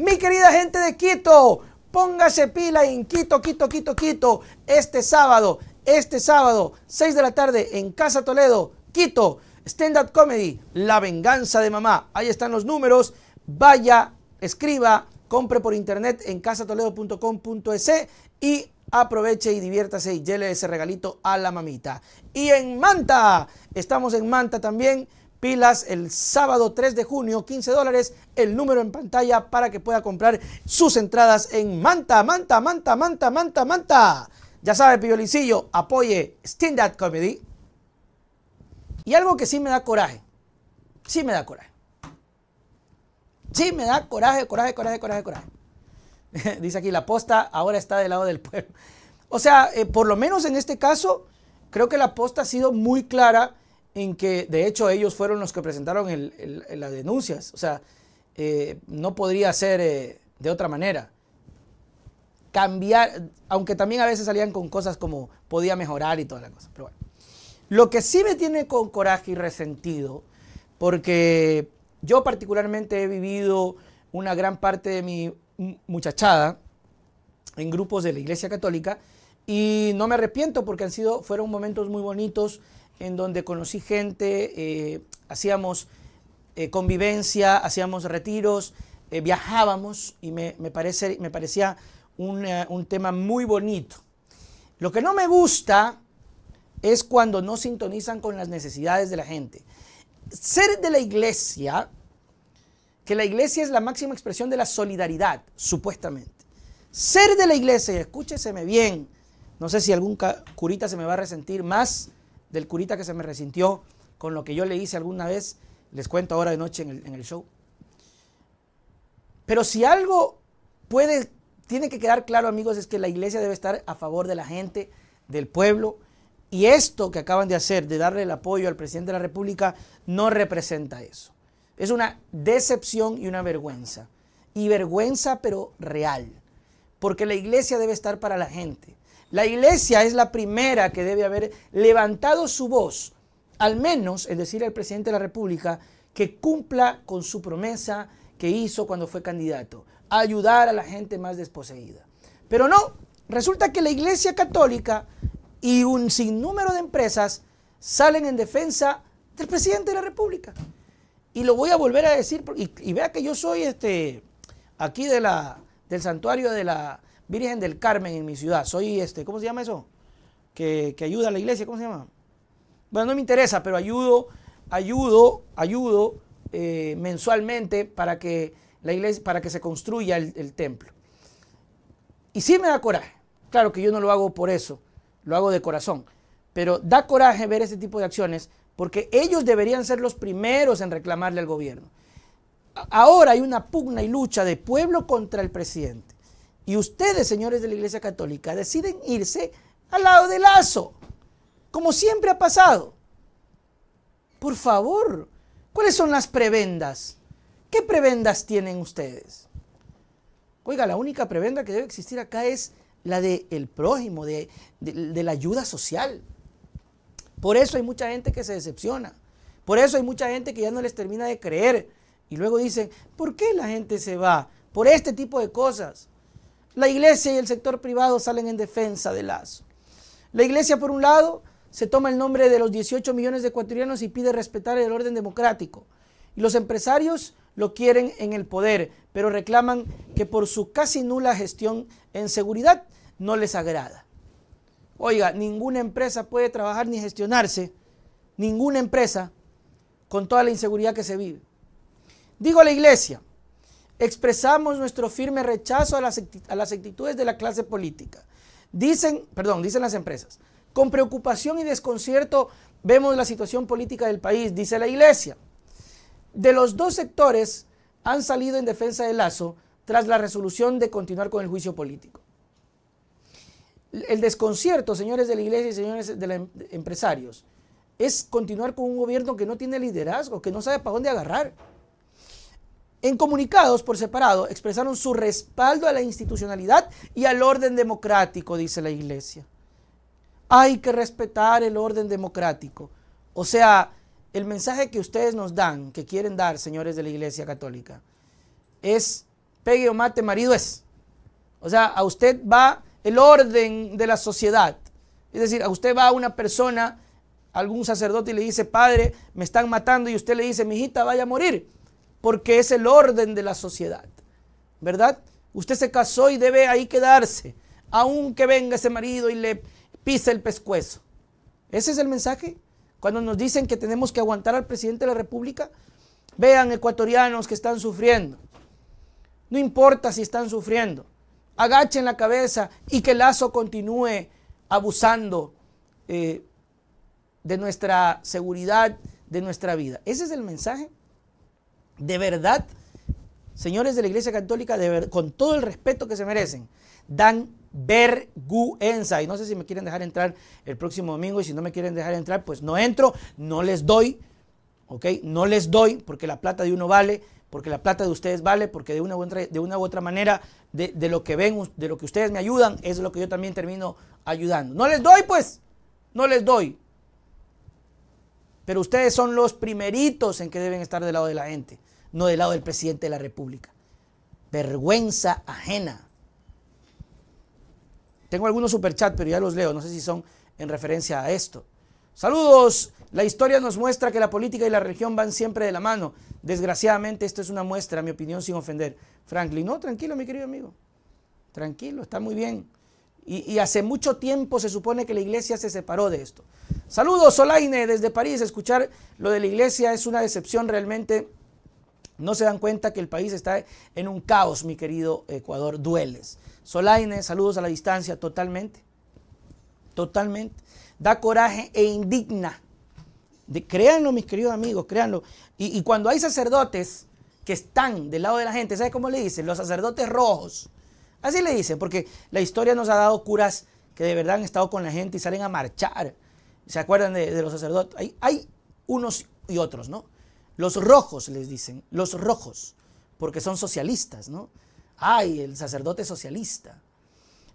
Mi querida gente de Quito, póngase pila en Quito, Quito, Quito, Quito, este sábado, este sábado, 6 de la tarde en Casa Toledo, Quito, Stand Up Comedy, La Venganza de Mamá. Ahí están los números, vaya, escriba, compre por internet en casatoledo.com.es y aproveche y diviértase y lleve ese regalito a la mamita. Y en Manta, estamos en Manta también pilas el sábado 3 de junio, 15 dólares, el número en pantalla para que pueda comprar sus entradas en Manta, Manta, Manta, Manta, Manta, Manta. Ya sabe, Piolincillo, apoye Stand that Comedy. Y algo que sí me da coraje, sí me da coraje. Sí me da coraje, coraje, coraje, coraje, coraje. Dice aquí, la posta ahora está del lado del pueblo. O sea, eh, por lo menos en este caso, creo que la posta ha sido muy clara en que de hecho ellos fueron los que presentaron las denuncias. O sea, eh, no podría ser eh, de otra manera. Cambiar, aunque también a veces salían con cosas como podía mejorar y toda la cosa. Lo que sí me tiene con coraje y resentido, porque yo particularmente he vivido una gran parte de mi muchachada en grupos de la Iglesia Católica y no me arrepiento porque han sido, fueron momentos muy bonitos en donde conocí gente, eh, hacíamos eh, convivencia, hacíamos retiros, eh, viajábamos y me, parece, me parecía un, tema muy bonito. Lo que no me gusta es cuando no sintonizan con las necesidades de la gente. Ser de la iglesia, que la iglesia es la máxima expresión de la solidaridad, supuestamente. Ser de la iglesia, escúcheseme bien, no sé si algún curita se me va a resentir más, del curita que se me resintió con lo que yo le hice alguna vez, les cuento ahora de noche en el, show. Pero si algo puede, tiene que quedar claro, amigos, es que la iglesia debe estar a favor de la gente, del pueblo, y esto que acaban de hacer, de darle el apoyo al presidente de la República, no representa eso. Es una decepción y una vergüenza. Y vergüenza, pero real. Porque la iglesia debe estar para la gente. La iglesia es la primera que debe haber levantado su voz, al menos, es decir, al presidente de la República, que cumpla con su promesa que hizo cuando fue candidato, ayudar a la gente más desposeída. Pero no, resulta que la iglesia católica y un sinnúmero de empresas salen en defensa del presidente de la República. Y lo voy a volver a decir, y, vea que yo soy este, aquí del santuario de la, Virgen del Carmen en mi ciudad. Soy este, ¿cómo se llama eso? Que, ayuda a la iglesia, ¿cómo se llama? Bueno, no me interesa, pero ayudo, ayudo, ayudo eh, mensualmente para que la iglesia, para que se construya el, el templo. Y sí me da coraje. Claro que yo no lo hago por eso, lo hago de corazón. Pero da coraje ver este tipo de acciones porque ellos deberían ser los primeros en reclamarle al gobierno. Ahora hay una pugna y lucha de pueblo contra el presidente. Y ustedes, señores de la Iglesia Católica, deciden irse al lado del lazo, como siempre ha pasado. Por favor, ¿cuáles son las prebendas? ¿Qué prebendas tienen ustedes? Oiga, la única prebenda que debe existir acá es la del prójimo, de la ayuda social. Por eso hay mucha gente que se decepciona. Por eso hay mucha gente que ya no les termina de creer. Y luego dicen, ¿por qué la gente se va? Por este tipo de cosas. La iglesia y el sector privado salen en defensa de Lazo. La iglesia, por un lado, se toma el nombre de los 18 millones de ecuatorianos y pide respetar el orden democrático. Y los empresarios lo quieren en el poder, pero reclaman que por su casi nula gestión en seguridad no les agrada. Oiga, ninguna empresa puede trabajar ni gestionarse, ninguna empresa, con toda la inseguridad que se vive. Digo la iglesia, expresamos nuestro firme rechazo a las, actitudes de la clase política. Dicen, perdón, dicen las empresas, con preocupación y desconcierto vemos la situación política del país, dice la iglesia. De los dos sectores han salido en defensa de Lazo tras la resolución de continuar con el juicio político. El desconcierto, señores de la iglesia y señores de los em-, empresarios, es continuar con un gobierno que no tiene liderazgo, que no sabe para dónde agarrar. En comunicados por separado expresaron su respaldo a la institucionalidad y al orden democrático, dice la Iglesia. Hay que respetar el orden democrático. O sea, el mensaje que ustedes nos dan, que quieren dar, señores de la Iglesia Católica, es pegue o mate marido es. O sea, a usted va el orden de la sociedad. Es decir, a usted va una persona, algún sacerdote y le dice, padre, me están matando y usted le dice, mi hijita, vaya a morir porque es el orden de la sociedad, ¿verdad? Usted se casó y debe ahí quedarse, aunque venga ese marido y le pise el pescuezo. Ese es el mensaje. Cuando nos dicen que tenemos que aguantar al presidente de la República, vean ecuatorianos que están sufriendo. No importa si están sufriendo. Agachen la cabeza y que Lazo continúe abusando eh, de nuestra seguridad, de nuestra vida. Ese es el mensaje de verdad, señores de la Iglesia Católica, con todo el respeto que se merecen, dan vergüenza. Y no sé si me quieren dejar entrar el próximo domingo y si no me quieren dejar entrar, pues no entro, no les doy, ¿ok? No les doy porque la plata de uno vale, porque la plata de ustedes vale, porque de una u otra, de una u otra manera, de, de lo que ven, de lo que ustedes me ayudan, es lo que yo también termino ayudando. No les doy, pues, no les doy. Pero ustedes son los primeritos en que deben estar del lado de la gente, no del lado del presidente de la República. Vergüenza ajena. Tengo algunos superchats, pero ya los leo. No sé si son en referencia a esto. Saludos. La historia nos muestra que la política y la religión van siempre de la mano. Desgraciadamente, esto es una muestra, mi opinión, sin ofender. Franklin, no, tranquilo, mi querido amigo. Tranquilo, está muy bien. Y, y hace mucho tiempo se supone que la iglesia se separó de esto. Saludos, Solaine, desde París. Escuchar lo de la iglesia es una decepción realmente. No se dan cuenta que el país está en un caos, mi querido Ecuador. Dueles. Solaine, saludos a la distancia, totalmente. Totalmente. Da coraje e indigna. De, créanlo, mis queridos amigos, créanlo. Y, cuando hay sacerdotes que están del lado de la gente, ¿sabe cómo le dicen? Los sacerdotes rojos. Así le dicen, porque la historia nos ha dado curas que de verdad han estado con la gente y salen a marchar ¿Se acuerdan de, los sacerdotes? Hay, hay, unos y otros, ¿no? Los rojos les dicen, los rojos, porque son socialistas, ¿no? Ay, el sacerdote socialista.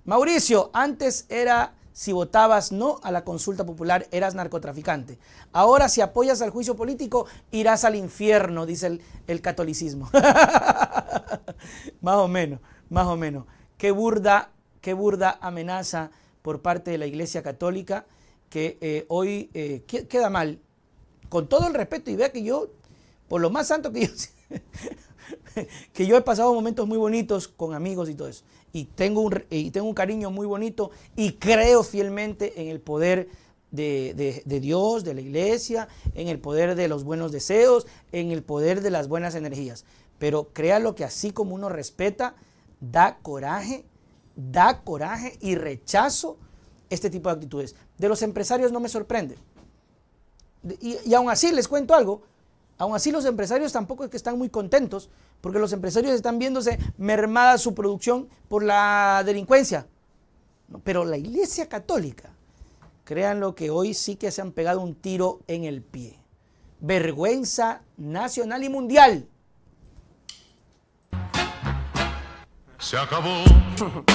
Mauricio, antes era si votabas no a la consulta popular, eras narcotraficante. Ahora si apoyas al juicio político, irás al infierno, dice el, el catolicismo. más o menos, más o menos. Qué burda, qué burda amenaza por parte de la Iglesia Católica que eh, hoy eh, queda mal, con todo el respeto, y vea que yo, por lo más santo que yo, que yo he pasado momentos muy bonitos con amigos y todo eso, y tengo un, y tengo un cariño muy bonito y creo fielmente en el poder de, de, Dios, de la iglesia, en el poder de los buenos deseos, en el poder de las buenas energías. Pero créalo que así como uno respeta, da coraje, da coraje y rechazo este tipo de actitudes. De los empresarios no me sorprende. Y, aún así, les cuento algo, aún así los empresarios tampoco es que están muy contentos, porque los empresarios están viéndose mermada su producción por la delincuencia. Pero la Iglesia Católica, créanlo que hoy sí que se han pegado un tiro en el pie. Vergüenza nacional y mundial. Se acabó.